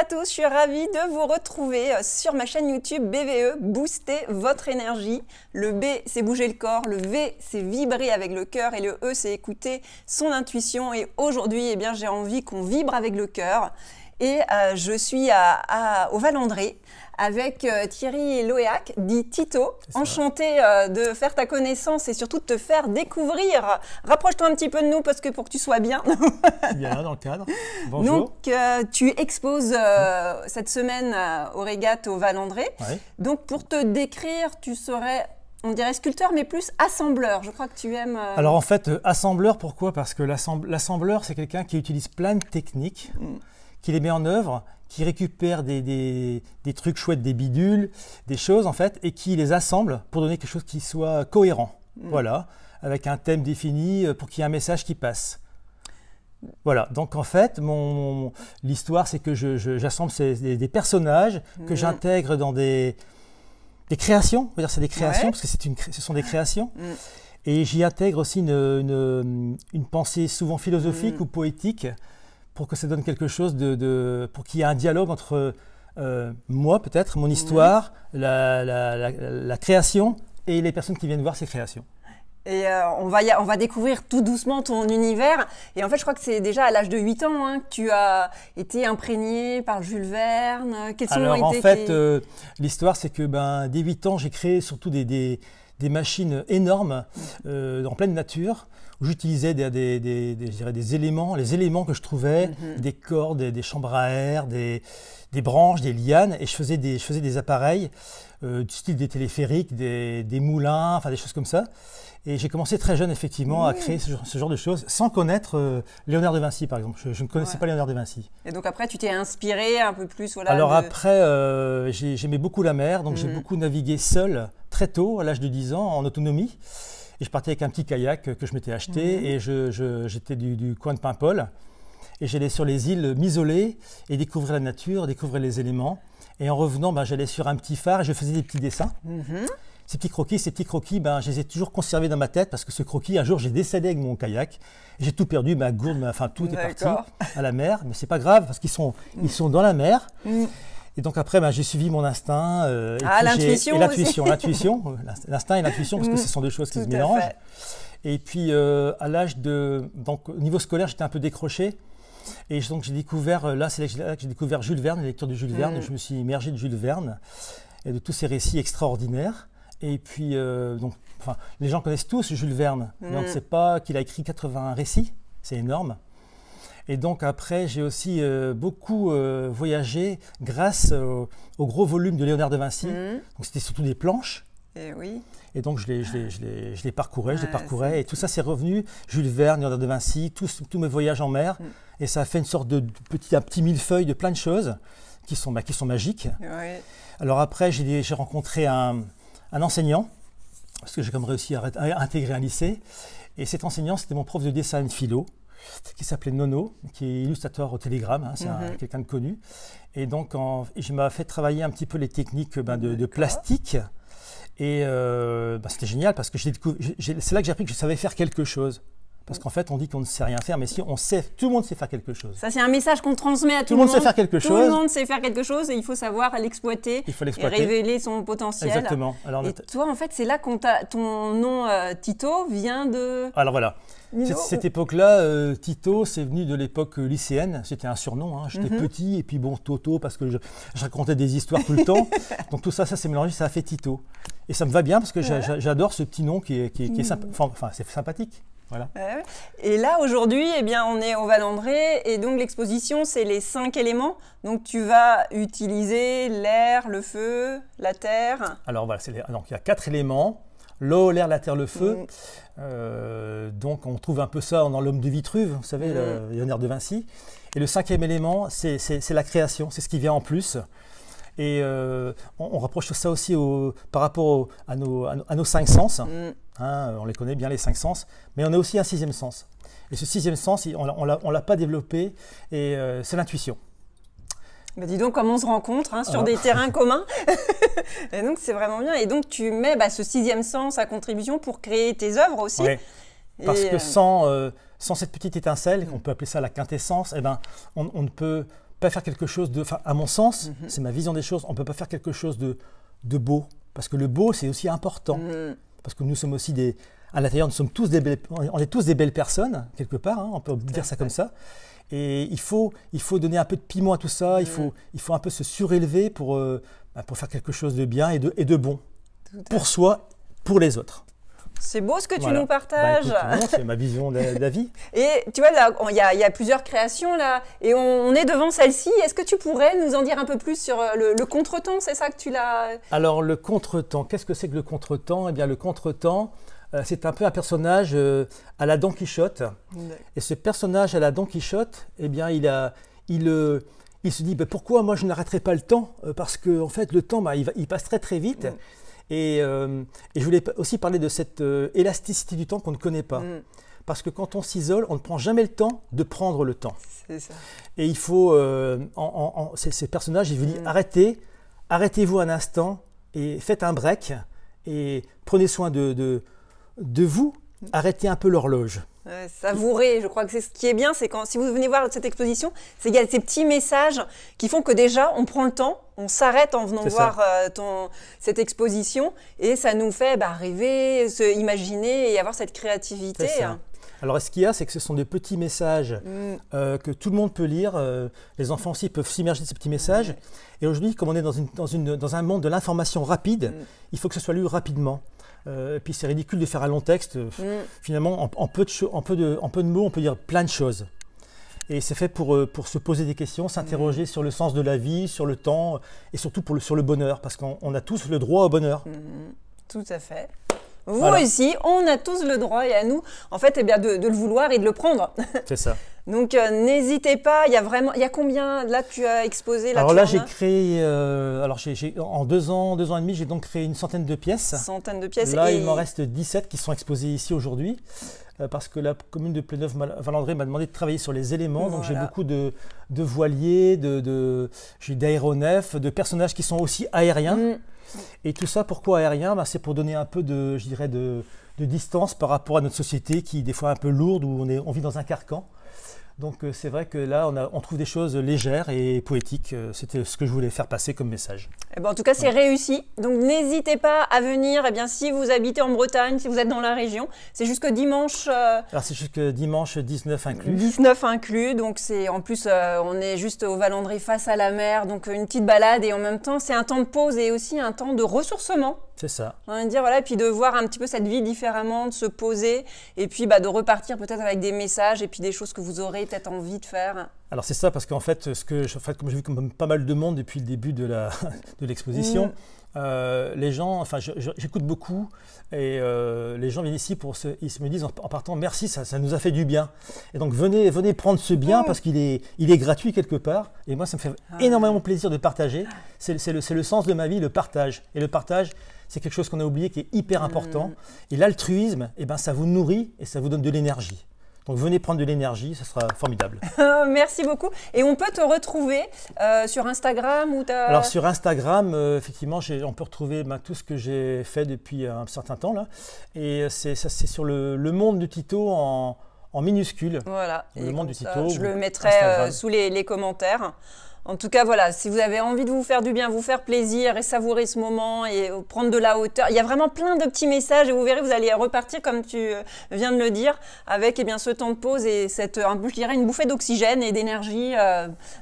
à tous, je suis ravie de vous retrouver euh, sur ma chaîne YouTube BVE, Booster votre énergie. Le B, c'est bouger le corps, le V, c'est vibrer avec le cœur et le E, c'est écouter son intuition. Et aujourd'hui, eh bien, j'ai envie qu'on vibre avec le cœur et euh, je suis à, à, au Valandré avec euh, Thierry Loéac, dit Tito. Enchanté euh, de faire ta connaissance et surtout de te faire découvrir. Rapproche-toi un petit peu de nous parce que pour que tu sois bien. bien dans le cadre. Bonjour. Donc, tu exposes cette semaine au Régate au Valandré. andré Donc, pour te décrire, tu serais on dirait sculpteur, mais plus assembleur. Je crois que tu aimes. Alors en fait, assembleur, pourquoi Parce que l'assembleur, c'est quelqu'un qui utilise plein de techniques mm qui les met en œuvre, qui récupère des, trucs chouettes, des bidules, des choses en fait, et qui les assemble pour donner quelque chose qui soit cohérent. Mm. Voilà, avec un thème défini euh, pour qu'il y ait un message qui passe. Voilà, donc en fait, mon, l'histoire, c'est que j'assemble des, personnages que mm. j'intègre dans des, des créations, on va dire c'est des créations, parce que une, ce sont des créations. Mm. Et j'y intègre aussi une, pensée souvent philosophique ou poétique pour que ça donne quelque chose de, pour qu'il y ait un dialogue entre euh, moi peut-être, mon histoire, la, création et les personnes qui viennent voir ces créations. Et euh, on, va on va découvrir tout doucement ton univers. Et en fait, je crois que c'est déjà à l'âge de 8 ans hein, que tu as été imprégné par Jules Verne. Quels Alors en fait, euh, l'histoire, c'est que ben, dès 8 ans, j'ai créé surtout des, des machines énormes en pleine nature j'utilisais des, des, éléments, les éléments que je trouvais, mhm. des cordes, des, chambres à air, des, branches, des lianes, et je faisais des, faisais des appareils euh, du style des téléphériques, des, moulins, enfin des choses comme ça. Et j'ai commencé très jeune, effectivement, à créer ce, genre de choses, sans connaître euh, Léonard de Vinci, par exemple. Je, ne connaissais pas Léonard de Vinci. Et donc après, tu t'es inspiré un peu plus voilà, Alors après, euh, j'aimais beaucoup la mer, donc j'ai mhm. beaucoup navigué seul, très tôt, à l'âge de 10 ans, en autonomie. Et je partais avec un petit kayak que je m'étais acheté et j'étais du, coin de Paimpol. Et j'allais sur les îles m'isoler et découvrir la nature, découvrir les éléments. Et en revenant, ben, j'allais sur un petit phare et je faisais des petits dessins. Mm-hmm. Ces petits croquis, ces petits croquis, ben, je les ai toujours conservés dans ma tête parce que ce croquis, un jour, j'ai décédé avec mon kayak. J'ai tout perdu, ma gourde, enfin tout est parti à la mer. Mais c'est pas grave parce qu'ils sont, ils sont dans la mer. Mm. Et donc après, ben, j'ai suivi mon instinct. Euh, ah, l'intuition L'intuition, l'instinct et l'intuition, parce que mm. ce sont deux choses qui se mélangent. Et puis, euh, à l'âge de, donc au niveau scolaire, j'étais un peu décroché. Et donc j'ai découvert, euh, là c'est là que j'ai découvert Jules Verne, la lecture de Jules Verne. Mm. Je me suis immergé de Jules Verne et de tous ces récits extraordinaires. Et puis, donc, les gens connaissent tous Jules Verne. on ne mm. sait pas qu'il a écrit 81 récits, c'est énorme. Et donc après, j'ai aussi euh, beaucoup euh, voyagé grâce au, gros volume de Léonard de Vinci. Mmh. Donc c'était surtout des planches. Et eh oui. Et donc je les, je les, je parcourais, je les ah, parcourais. Et tout ça, c'est revenu. Jules Verne, Léonard de Vinci, tous, mes voyages en mer. Mmh. Et ça a fait une sorte de, petit, un petit millefeuille de plein de choses qui sont, bah, qui sont magiques. Alors après, j'ai rencontré un, enseignant parce que j'ai comme réussi à, intégrer un lycée. Et cet enseignant, c'était mon prof de dessin philo, qui s'appelait Nono, qui est illustrateur au Telegram, hein, c'est mhm. quelqu'un de connu. Et donc, je m'a fait travailler un petit peu les techniques ben, de, plastique. Et euh, ben, c'était génial parce que c'est là que j'ai appris que je savais faire quelque chose. Parce mm. qu'en fait, on dit qu'on ne sait rien faire, mais si on sait, tout le monde sait faire quelque chose. Ça, c'est un message qu'on transmet à tout, le monde. Tout le monde sait faire quelque chose. Tout le monde sait faire quelque chose et il faut savoir l'exploiter. Il Et révéler son potentiel. Exactement. et toi, en fait, c'est là que ton nom euh, Tito vient de. Alors voilà cette époque-là, euh, Tito, c'est venu de l'époque euh, lycéenne. C'était un surnom. Hein. J'étais mhm. petit et puis bon, Toto, parce que je, racontais des histoires tout le temps. Donc tout ça, ça s'est mélangé, ça a fait Tito. Et ça me va bien parce que j'adore ce petit nom qui est, mmh. enfin, c'est sympathique. Voilà. Et là, aujourd'hui, eh bien, on est au Val-André et donc l'exposition, c'est les cinq éléments. Donc, tu vas utiliser l'air, le feu, la terre. Alors, voilà, il y a quatre éléments l'eau, l'air, la terre, le feu. Mm. Euh, donc on trouve un peu ça dans l'homme de Vitruve, vous savez, Léonard mm. de Vinci. Et le cinquième élément, c'est la création, c'est ce qui vient en plus. Et euh, on, rapproche ça aussi par rapport à, nos, cinq sens. Mm. Hein, on les connaît bien, les cinq sens. Mais on a aussi un sixième sens. Et ce sixième sens, on ne l'a pas développé, et euh, c'est l'intuition. Bah, dis donc, comment on se rencontre hein, sur ah. des terrains communs. et donc, c'est vraiment bien. Et donc, tu mets bah, ce sixième sens à contribution pour créer tes œuvres aussi. Oui. Parce que euh, sans, euh, sans cette petite étincelle, qu'on peut appeler ça la quintessence, et eh ben, on, ne peut pas faire quelque chose de. Enfin, à mon sens, mhm. c'est ma vision des choses, on ne peut pas faire quelque chose de, beau. Parce que le beau, c'est aussi important. Mhm. Parce que nous sommes aussi des. À l'intérieur, nous sommes tous des on est tous des belles personnes, quelque part, hein, on peut dire ça comme ça. Et il faut, il faut donner un peu de piment à tout ça, il, faut, mm. il faut un peu se surélever pour, euh, bah, pour faire quelque chose de bien et de, et de bon, pour soi, pour les autres. C'est beau ce que tu nous bah, partages. c'est ma vision de la, vie. Et tu vois, là, il y, a plusieurs créations là, et on, est devant celle-ci. Est-ce que tu pourrais nous en dire un peu plus sur euh, le, le contretemps C'est ça que tu l'as. Euh? Alors le contretemps, qu'est-ce que c'est que le contretemps Eh bien, le contretemps, euh, c'est un peu un personnage euh, à la Don Quichotte. Et ce personnage à la Don Quichotte, eh bien, il, a, il, euh, il se dit ben, pourquoi moi je n'arrêterai pas le temps Parce qu'en fait, le temps, ben, il, passe très très vite. Et, je voulais aussi parler de cette élasticité du temps qu'on ne connaît pas. Mm. Parce que quand on s'isole, on ne prend jamais le temps de prendre le temps. Ça. Et il faut, en, en, ces, personnages, il vous dit, mm. arrêtez, arrêtez-vous un instant et faites un break et prenez soin de de vous arrêter un peu l'horloge. savourer, je crois que c'est ce qui est bien, c'est quand si vous venez voir cette exposition, c'est qu'il y a ces petits messages qui font que déjà on prend le temps, on s'arrête en venant voir euh, cette exposition et ça nous fait bah, rêver, se imaginer et avoir cette créativité. Alors, ce qu'il y a, c'est que ce sont des petits messages mm. euh, que tout le monde peut lire. Euh, les enfants aussi peuvent s'immerger de ces petits messages. Mm. Et aujourd'hui, comme on est dans, un monde de l'information rapide, mm. il faut que ce soit lu rapidement. Euh, et puis c'est ridicule de faire un long texte. Finalement, en, peu de mots, on peut dire plein de choses. Et c'est fait pour, euh, se poser des questions, s'interroger mm. sur le sens de la vie, sur le temps, et surtout pour sur le bonheur, parce qu'on a tous le droit au bonheur. Mm. Tout à fait. Vous aussi, on a tous le droit et à nous, en fait, eh bien, de, le vouloir et de le prendre. C'est ça. Donc euh, n'hésitez pas, il y a vraiment, il y a combien là tu as exposé là, Alors là j'ai créé, euh, alors en deux ans, deux ans et demi, j'ai donc créé une centaine de pièces. Centaine de pièces. Là il m'en reste 17 qui sont exposées ici aujourd'hui euh, parce que la commune de pléneuve Valandré m'a demandé de travailler sur les éléments, donc j'ai beaucoup de, voiliers, de, d'aéronefs, de personnages qui sont aussi aériens. Mm. Et tout ça, pourquoi aérien ben, C'est pour donner un peu de, dirais de, distance par rapport à notre société qui est des fois un peu lourde, où on vit dans un carcan. Donc euh, c'est vrai que là, on, a, on, trouve des choses légères et poétiques. Euh, c'était ce que je voulais faire passer comme message. Eh ben, en tout cas, c'est réussi. Donc n'hésitez pas à venir. Et eh bien, si vous habitez en Bretagne, si vous êtes dans la région, c'est jusque dimanche. Euh, Alors c'est jusque dimanche 19 inclus. 19 inclus. Donc c'est en plus, on est juste au Valandry face à la mer. Donc une petite balade et en même temps, c'est un temps de pause et aussi un temps de ressourcement. C'est ça. On va dire voilà, et puis de voir un petit peu cette vie différemment, de se poser et puis bah, de repartir peut-être avec des messages et puis des choses que vous aurez envie de faire Alors c'est ça, parce qu'en fait, ce que je, en comme j'ai vu comme pas mal de monde depuis le début de l'exposition, mm. euh, les gens, enfin, j'écoute beaucoup et euh, les gens viennent ici pour se, ils me disent en, partant merci, ça, ça, nous a fait du bien. Et donc venez, venez prendre ce bien mm. parce qu'il est, il est gratuit quelque part. Et moi, ça me fait ah énormément plaisir de partager. C'est le, sens de ma vie, le partage. Et le partage, c'est quelque chose qu'on a oublié qui est hyper mm. important. Et l'altruisme, et eh ben, ça vous nourrit et ça vous donne de l'énergie. Donc venez prendre de l'énergie, ça sera formidable. Merci beaucoup. Et on peut te retrouver euh, sur Instagram ou Alors sur Instagram, euh, effectivement, on peut retrouver bah, tout ce que j'ai fait depuis euh, un certain temps là. Et c'est sur le, monde du Tito en, minuscule. Voilà. monde Je le mettrai sous les commentaires. En tout cas, voilà, si vous avez envie de vous faire du bien, vous faire plaisir et savourer ce moment et euh, prendre de la hauteur, il y a vraiment plein de petits messages et vous verrez, vous allez repartir, comme tu euh, viens de le dire, avec eh bien, ce temps de pause et cette, euh, je dirais, une bouffée d'oxygène et d'énergie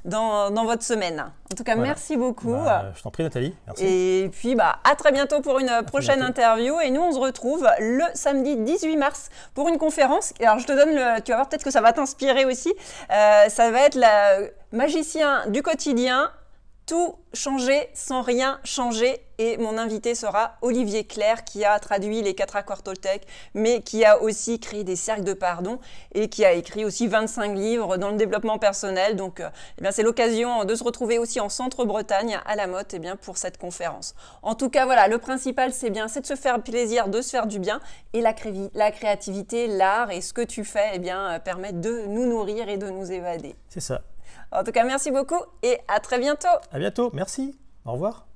dans votre semaine. En tout cas, merci beaucoup. Bah, je t'en prie, Nathalie. Et puis, bah, à très bientôt pour une euh, prochaine interview. Et nous, on se retrouve le samedi 18 mars pour une conférence. Alors, je te donne le. Tu vas voir, peut-être que ça va t'inspirer aussi. Euh, ça va être la euh, magicien du quotidien tout changer sans rien changer. Et mon invité sera Olivier Claire qui a traduit les quatre accords Toltec, mais qui a aussi créé des cercles de pardon et qui a écrit aussi 25 livres dans le développement personnel. Donc, euh, eh c'est l'occasion de se retrouver aussi en Centre-Bretagne, à la Motte, eh bien, pour cette conférence. En tout cas, voilà, le principal, c'est bien, c'est de se faire plaisir, de se faire du bien. Et la, la créativité, l'art et ce que tu fais, eh bien, euh, permettent de nous nourrir et de nous évader. C'est ça. En tout cas, merci beaucoup et à très bientôt. À bientôt, merci. Au revoir.